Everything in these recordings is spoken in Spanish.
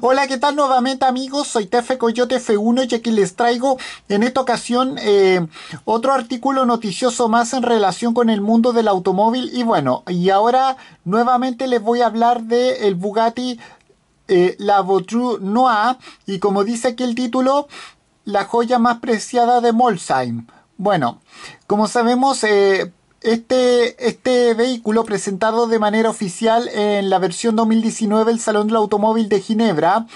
Hola, ¿qué tal nuevamente amigos? Soy Tefe Coyote F1 y aquí les traigo en esta ocasión eh, otro artículo noticioso más en relación con el mundo del automóvil. Y bueno, y ahora nuevamente les voy a hablar del el Bugatti eh, La Voiture Noir y como dice aquí el título, la joya más preciada de Molsheim. Bueno, como sabemos, eh, este, este vehículo presentado de manera oficial en la versión 2019 del Salón del Automóvil de Ginebra,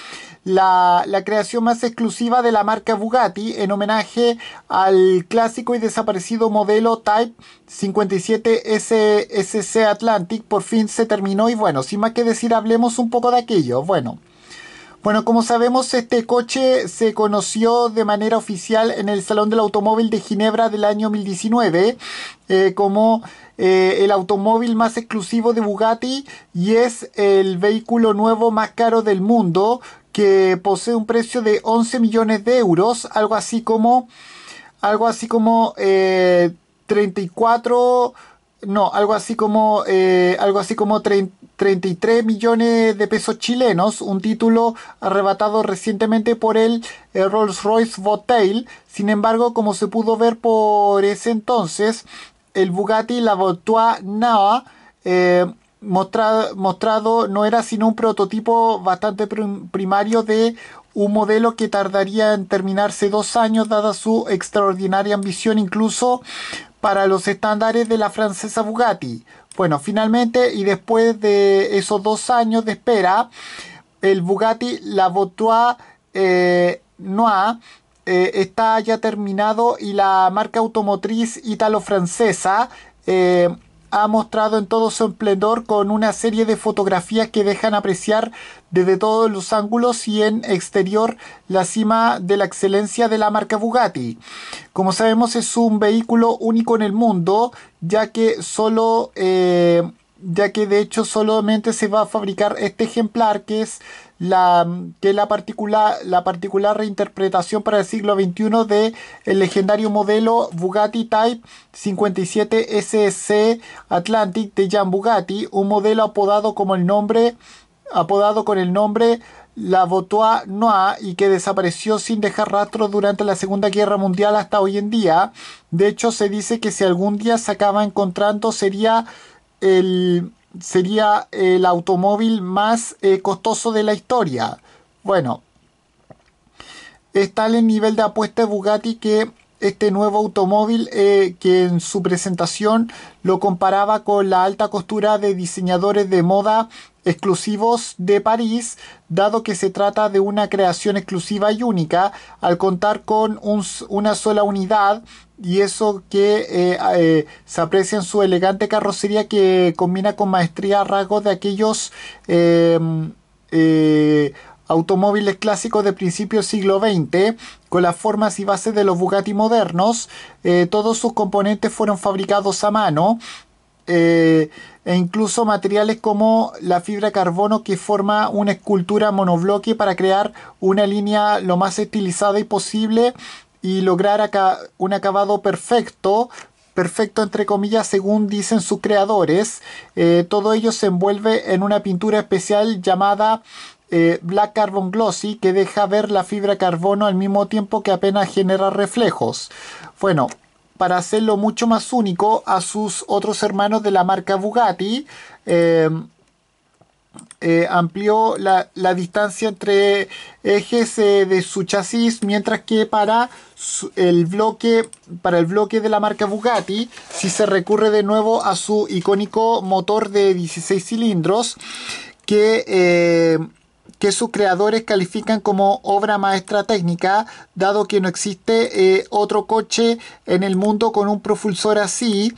la, la, creación más exclusiva de la marca Bugatti en homenaje al clásico y desaparecido modelo Type 57 SSC Atlantic. Por fin se terminó y bueno, sin más que decir, hablemos un poco de aquello. Bueno. Bueno, como sabemos, este coche se conoció de manera oficial en el Salón del Automóvil de Ginebra del año 2019 eh, como eh, el automóvil más exclusivo de Bugatti y es el vehículo nuevo más caro del mundo que posee un precio de 11 millones de euros, algo así como algo así como 34 eh, no, algo así como algo así como 30 33 millones de pesos chilenos, un título arrebatado recientemente por el eh, Rolls-Royce Votel. Sin embargo, como se pudo ver por ese entonces, el Bugatti La Voto Nava eh, mostrado no era sino un prototipo bastante primario de un modelo que tardaría en terminarse dos años dada su extraordinaria ambición incluso para los estándares de la francesa Bugatti. Bueno, finalmente y después de esos dos años de espera, el Bugatti La Voiture eh, Noire eh, está ya terminado y la marca automotriz italo-francesa eh, ha mostrado en todo su esplendor con una serie de fotografías que dejan apreciar desde todos los ángulos y en exterior la cima de la excelencia de la marca Bugatti. Como sabemos es un vehículo único en el mundo ya que solo eh, ya que de hecho solamente se va a fabricar este ejemplar que es la, que la particular, la particular reinterpretación para el siglo XXI de el legendario modelo Bugatti Type 57 SC Atlantic de Jean Bugatti, un modelo apodado como el nombre apodado con el nombre La Botois Noir y que desapareció sin dejar rastro durante la Segunda Guerra Mundial hasta hoy en día. De hecho, se dice que si algún día se acaba encontrando sería el sería el automóvil más eh, costoso de la historia. Bueno, está el nivel de apuesta de Bugatti que este nuevo automóvil eh, que en su presentación lo comparaba con la alta costura de diseñadores de moda exclusivos de París, dado que se trata de una creación exclusiva y única, al contar con una sola unidad, y eso que eh, eh, se aprecia en su elegante carrocería que combina con maestría rasgos de aquellos em, eh, automóviles clásicos de principios siglo XX, con las formas y bases de los Bugatti modernos. todos sus componentes fueron fabricados a mano eh, e incluso materiales como la fibra carbono que forma una escultura monobloque para crear una línea lo más estilizada y posible y lograr acá un acabado perfecto perfecto entre comillas según dicen sus creadores eh, todo ello se envuelve en una pintura especial llamada eh, Black Carbon Glossy que deja ver la fibra carbono al mismo tiempo que apenas genera reflejos bueno para hacerlo mucho más único a sus otros hermanos de la marca Bugatti. Eh, eh, amplió la, distancia entre ejes eh, de su chasis mientras que para el bloque para el bloque de la marca Bugatti si se recurre de nuevo a su icónico motor de 16 cilindros que que sus creadores califican como obra maestra técnica, dado que no existe eh, otro coche en el mundo con un propulsor así,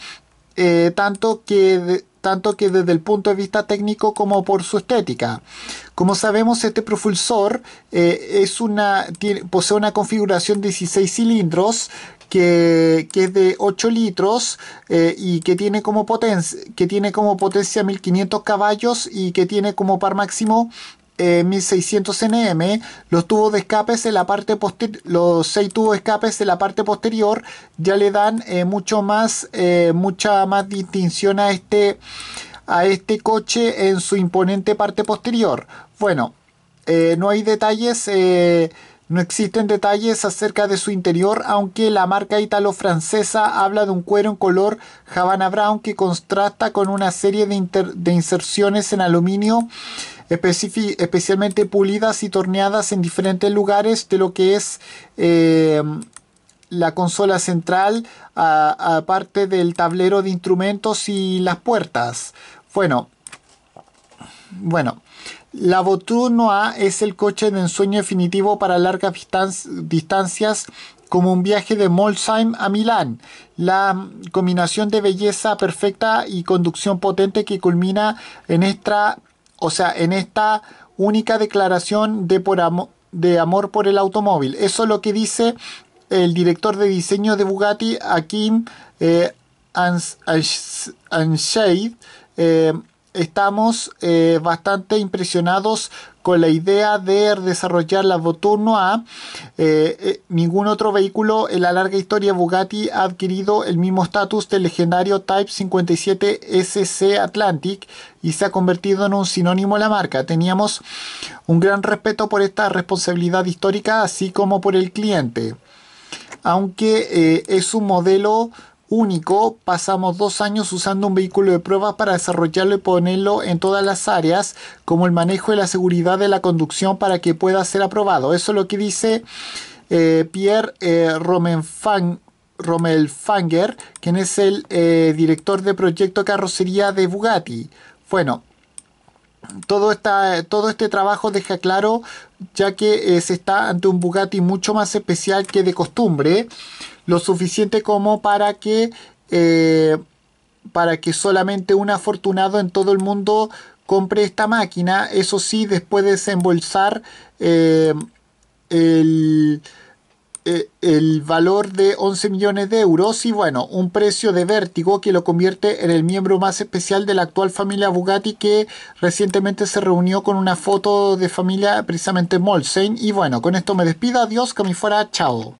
eh, tanto que... tanto que desde el punto de vista técnico como por su estética. Como sabemos, este propulsor eh, es una, posee una configuración de 16 cilindros que, es de 8 litros y que tiene, como que tiene como potencia 1500 caballos y que tiene como par máximo 1600 eh, nm, los tubos de escape en la parte los 6 tubos de escape en la parte posterior ya le dan eh, mucho más eh, mucha más distinción a este a este coche en su imponente parte posterior. Bueno, no hay detalles no existen detalles acerca de su interior, aunque la marca italo-francesa habla de un cuero en color Havana Brown que contrasta con una serie de, de inserciones en aluminio especialmente pulidas y torneadas en diferentes lugares de lo que es em, la consola central, aparte del tablero de instrumentos y las puertas. Bueno, bueno. La Voiture A es el coche de ensueño definitivo para largas distancias como un viaje de Molsheim a Milán. La combinación de belleza perfecta y conducción potente que culmina en esta o sea, en esta única declaración de, amor por el automóvil. Eso es lo que dice el director de diseño de Bugatti, Akin eh, eh estamos eh, bastante impresionados con la idea de desarrollar la Boturno A. Eh, eh, ningún otro vehículo en la larga historia Bugatti ha adquirido el mismo estatus del legendario Type 57 SC Atlantic y se ha convertido en un sinónimo de la marca. Teníamos un gran respeto por esta responsabilidad histórica, así como por el cliente. Aunque es un modelo único, pasamos dos años usando un vehículo de pruebas para desarrollarlo y ponerlo en todas las áreas, como el manejo y la seguridad de la conducción para que pueda ser aprobado. Eso es lo que dice eh, Pierre eh, Romelfanger, quien es el eh, director de proyecto carrocería de Bugatti. Bueno, todo, todo este trabajo deja claro ya que eh, se está ante un Bugatti mucho más especial que de costumbre lo suficiente como para que, eh, para que solamente un afortunado en todo el mundo compre esta máquina. Eso sí, después de desembolsar eh, eh, el, valor de 11 millones de euros y bueno, un precio de vértigo que lo convierte en el miembro más especial de la actual familia Bugatti que recientemente se reunió con una foto de familia precisamente en Y bueno, con esto me despido. Adiós, que me fuera. Chao.